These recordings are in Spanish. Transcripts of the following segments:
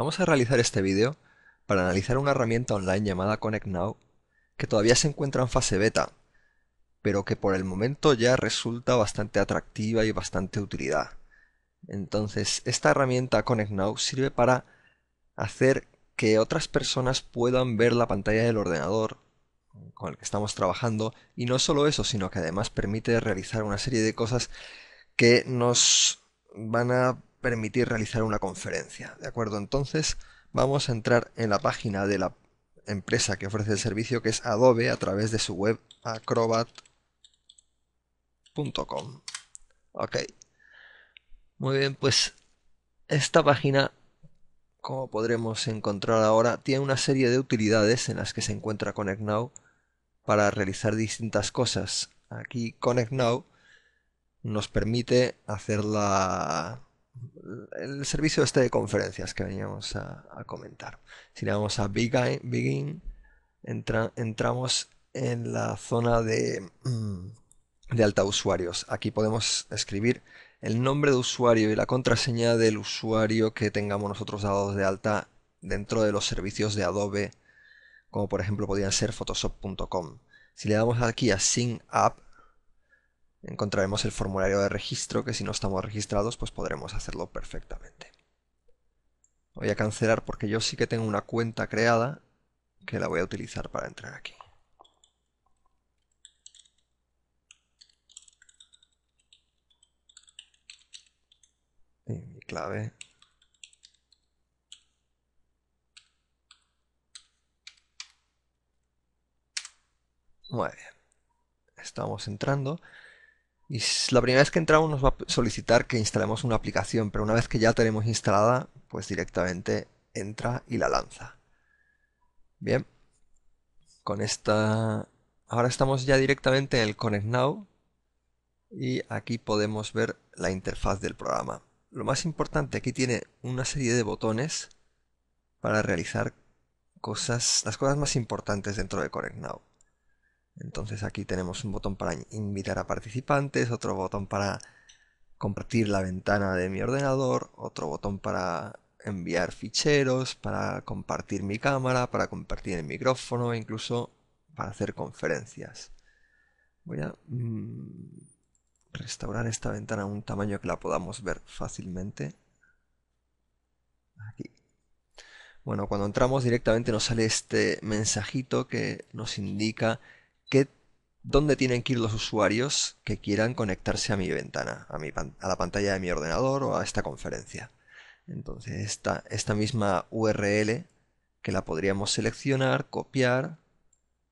Vamos a realizar este vídeo para analizar una herramienta online llamada ConnectNow que todavía se encuentra en fase beta, pero que por el momento ya resulta bastante atractiva y bastante utilidad. Entonces, esta herramienta ConnectNow sirve para hacer que otras personas puedan ver la pantalla del ordenador con el que estamos trabajando y no solo eso, sino que además permite realizar una serie de cosas que nos van a permitir realizar una conferencia. ¿De acuerdo? Entonces vamos a entrar en la página de la empresa que ofrece el servicio, que es Adobe, a través de su web acrobat.com. Ok. Muy bien, pues esta página, como podremos encontrar ahora, tiene una serie de utilidades en las que se encuentra connectnow para realizar distintas cosas. Aquí connectnow nos permite hacer la el servicio este de conferencias que veníamos a, comentar. Si le damos a Begin, entramos en la zona de, mm, de alta usuarios. Aquí podemos escribir el nombre de usuario y la contraseña del usuario que tengamos nosotros dados de alta dentro de los servicios de Adobe, como por ejemplo podrían ser Photoshop.com. Si le damos aquí a Sync App, encontraremos el formulario de registro que si no estamos registrados pues podremos hacerlo perfectamente. Voy a cancelar porque yo sí que tengo una cuenta creada que la voy a utilizar para entrar aquí. Y mi clave Muy bien. Estamos entrando. Y la primera vez que entramos nos va a solicitar que instalemos una aplicación, pero una vez que ya tenemos instalada, pues directamente entra y la lanza. Bien, con esta... Ahora estamos ya directamente en el ConnectNow y aquí podemos ver la interfaz del programa. Lo más importante, aquí tiene una serie de botones para realizar cosas, las cosas más importantes dentro de ConnectNow. Entonces aquí tenemos un botón para invitar a participantes, otro botón para compartir la ventana de mi ordenador, otro botón para enviar ficheros, para compartir mi cámara, para compartir el micrófono, e incluso para hacer conferencias. Voy a mm, restaurar esta ventana a un tamaño que la podamos ver fácilmente. Aquí. Bueno, cuando entramos directamente nos sale este mensajito que nos indica dónde tienen que ir los usuarios que quieran conectarse a mi ventana, a, la pantalla de mi ordenador o a esta conferencia. Entonces esta, esta misma URL que la podríamos seleccionar, copiar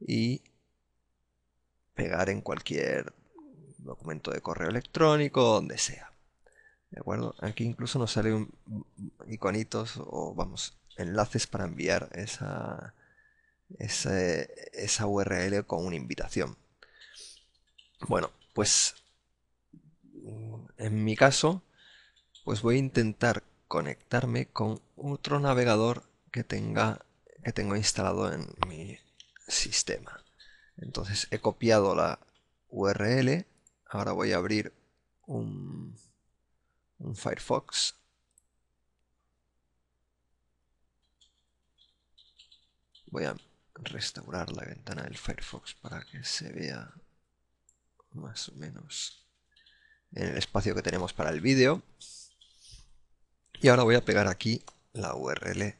y pegar en cualquier documento de correo electrónico, donde sea. ¿De acuerdo? Aquí incluso nos salen iconitos o, vamos, enlaces para enviar esa, esa URL con una invitación. Bueno, pues en mi caso, pues voy a intentar conectarme con otro navegador que tenga que tengo instalado en mi sistema. Entonces he copiado la URL, ahora voy a abrir un, un Firefox. Voy a restaurar la ventana del Firefox para que se vea más o menos en el espacio que tenemos para el vídeo. Y ahora voy a pegar aquí la URL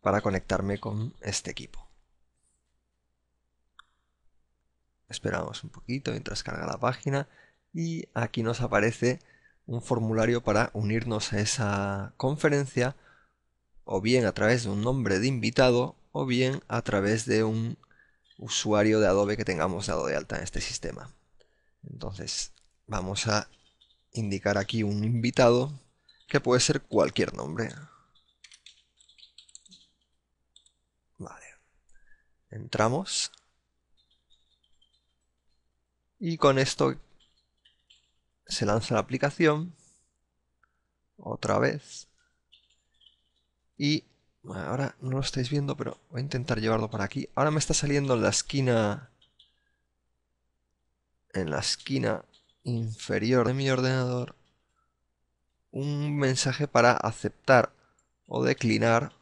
para conectarme con este equipo. Esperamos un poquito mientras carga la página y aquí nos aparece un formulario para unirnos a esa conferencia o bien a través de un nombre de invitado o bien a través de un usuario de Adobe que tengamos dado de alta en este sistema. Entonces vamos a indicar aquí un invitado que puede ser cualquier nombre. Vale. Entramos. Y con esto se lanza la aplicación. Otra vez. Y ahora no lo estáis viendo, pero voy a intentar llevarlo para aquí. Ahora me está saliendo en la esquina... En la esquina inferior de mi ordenador un mensaje para aceptar o declinar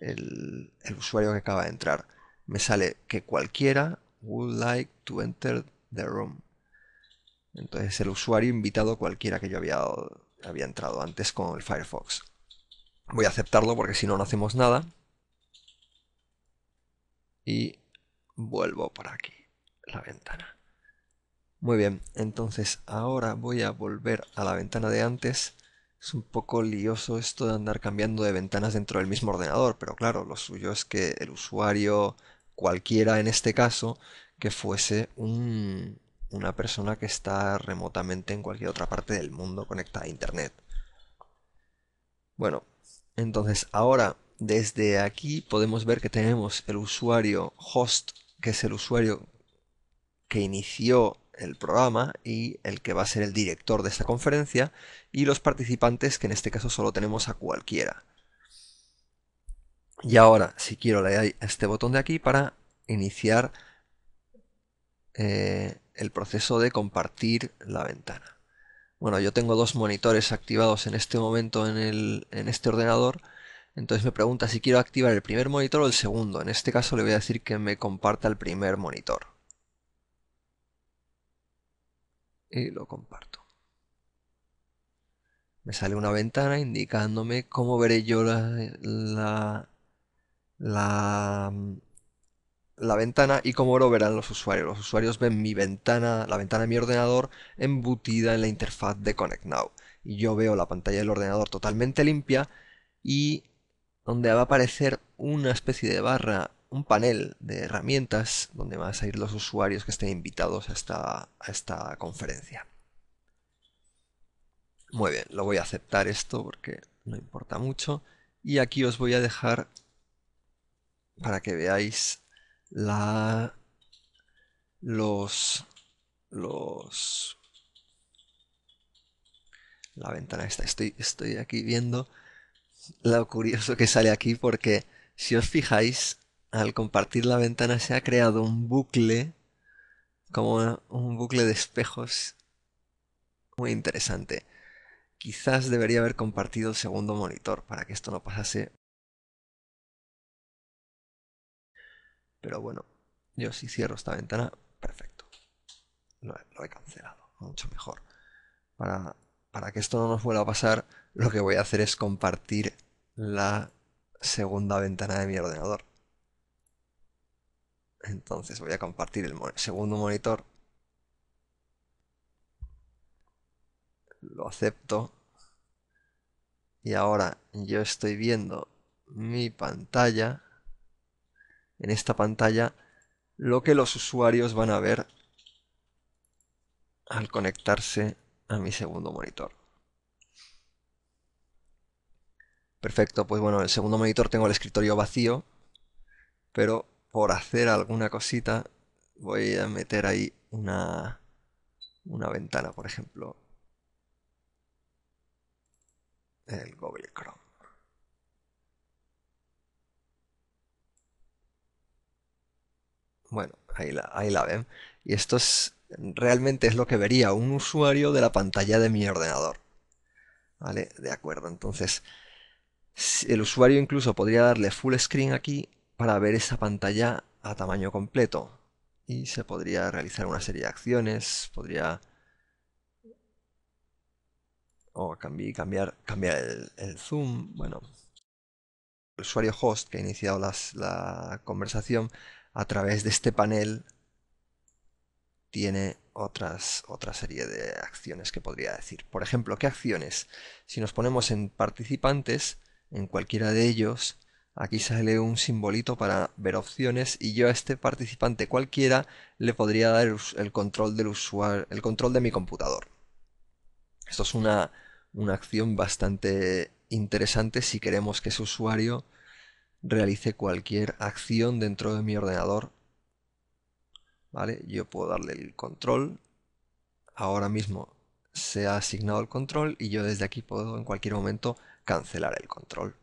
el, usuario que acaba de entrar. Me sale que cualquiera would like to enter the room. Entonces el usuario invitado cualquiera que yo había, había entrado antes con el Firefox. Voy a aceptarlo porque si no, no hacemos nada. Y vuelvo por aquí, la ventana. Muy bien, entonces ahora voy a volver a la ventana de antes. Es un poco lioso esto de andar cambiando de ventanas dentro del mismo ordenador, pero claro, lo suyo es que el usuario, cualquiera en este caso, que fuese un, una persona que está remotamente en cualquier otra parte del mundo conectada a Internet. Bueno, entonces ahora desde aquí podemos ver que tenemos el usuario host, que es el usuario que inició el programa y el que va a ser el director de esta conferencia, y los participantes, que en este caso solo tenemos a cualquiera. Y ahora, si quiero, le doy a este botón de aquí para iniciar eh, el proceso de compartir la ventana bueno, yo tengo dos monitores activados en este momento en, en este ordenador, entonces me pregunta si quiero activar el primer monitor o el segundo. En este caso le voy a decir que me comparta el primer monitor. Y lo comparto. Me sale una ventana indicándome cómo veré yo la, la, la la ventana y como lo verán los usuarios. Los usuarios ven mi ventana, la ventana de mi ordenador embutida en la interfaz de ConnectNow Y yo veo la pantalla del ordenador totalmente limpia y donde va a aparecer una especie de barra, un panel de herramientas donde van a salir los usuarios que estén invitados a esta, a esta conferencia. Muy bien, lo voy a aceptar esto porque no importa mucho. Y aquí os voy a dejar para que veáis la, los, los, la ventana está estoy, estoy aquí viendo lo curioso que sale aquí porque si os fijáis, al compartir la ventana se ha creado un bucle, como un bucle de espejos muy interesante. Quizás debería haber compartido el segundo monitor para que esto no pasase Pero bueno, yo si cierro esta ventana, perfecto. Lo he, cancelado, mucho mejor. Para, para que esto no nos vuelva a pasar, lo que voy a hacer es compartir la segunda ventana de mi ordenador. Entonces voy a compartir el segundo monitor. Lo acepto. Y ahora yo estoy viendo mi pantalla en esta pantalla lo que los usuarios van a ver al conectarse a mi segundo monitor. Perfecto, pues bueno, el segundo monitor tengo el escritorio vacío, pero por hacer alguna cosita voy a meter ahí una, una ventana, por ejemplo, el Google Chrome. Bueno, ahí la, ahí la ven. Y esto es realmente es lo que vería un usuario de la pantalla de mi ordenador. ¿Vale? De acuerdo, entonces el usuario incluso podría darle full screen aquí para ver esa pantalla a tamaño completo. Y se podría realizar una serie de acciones, podría... O cambiar, cambiar, el, zoom, bueno... El usuario host que ha iniciado la conversación a través de este panel tiene otras, otra serie de acciones que podría decir. Por ejemplo, ¿qué acciones? Si nos ponemos en participantes, en cualquiera de ellos, aquí sale un simbolito para ver opciones y yo a este participante cualquiera le podría dar el control del usuario, el control de mi computador. Esto es una, una acción bastante interesante si queremos que ese usuario realice cualquier acción dentro de mi ordenador. ¿Vale? Yo puedo darle el control. Ahora mismo se ha asignado el control y yo desde aquí puedo en cualquier momento cancelar el control.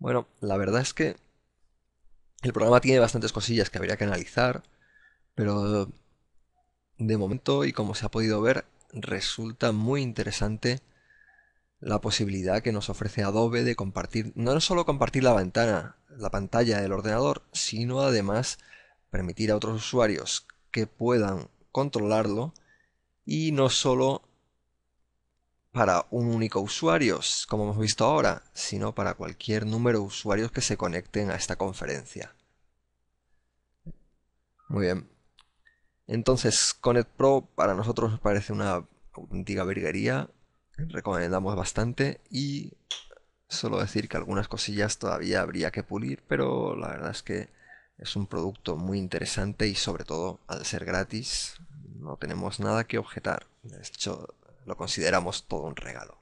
Bueno, la verdad es que el programa tiene bastantes cosillas que habría que analizar, pero de momento y como se ha podido ver, resulta muy interesante la posibilidad que nos ofrece Adobe de compartir, no solo compartir la ventana, la pantalla del ordenador, sino además permitir a otros usuarios que puedan controlarlo y no solo para un único usuario, como hemos visto ahora, sino para cualquier número de usuarios que se conecten a esta conferencia. Muy bien. Entonces, Connect Pro para nosotros parece una auténtica virguería, recomendamos bastante y solo decir que algunas cosillas todavía habría que pulir, pero la verdad es que es un producto muy interesante y sobre todo al ser gratis no tenemos nada que objetar. De hecho, lo consideramos todo un regalo.